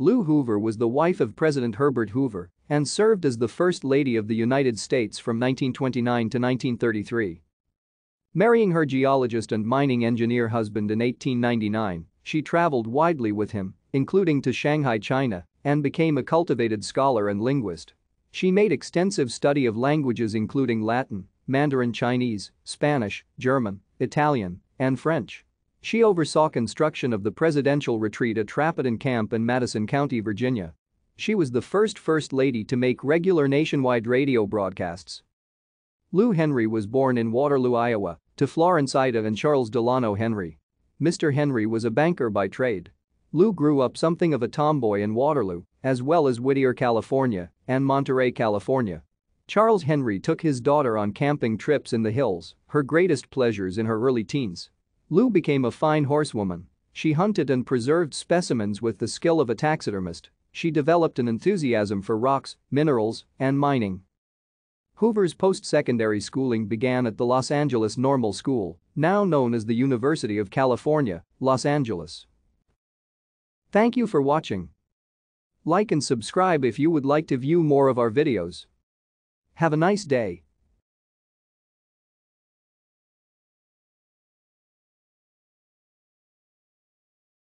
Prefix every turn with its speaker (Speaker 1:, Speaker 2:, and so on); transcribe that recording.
Speaker 1: Lou Hoover was the wife of President Herbert Hoover and served as the First Lady of the United States from 1929 to 1933. Marrying her geologist and mining engineer husband in 1899, she traveled widely with him, including to Shanghai, China, and became a cultivated scholar and linguist. She made extensive study of languages including Latin, Mandarin Chinese, Spanish, German, Italian, and French. She oversaw construction of the presidential retreat at Trappidan Camp in Madison County, Virginia. She was the first First Lady to make regular nationwide radio broadcasts. Lou Henry was born in Waterloo, Iowa, to Florence Ida and Charles Delano Henry. Mr. Henry was a banker by trade. Lou grew up something of a tomboy in Waterloo, as well as Whittier, California, and Monterey, California. Charles Henry took his daughter on camping trips in the hills, her greatest pleasures in her early teens. Lou became a fine horsewoman. She hunted and preserved specimens with the skill of a taxidermist. She developed an enthusiasm for rocks, minerals, and mining. Hoover's post-secondary schooling began at the Los Angeles Normal School, now known as the University of California, Los Angeles. Thank you for watching. Like and subscribe if you would like to view more of our videos. Have a nice day.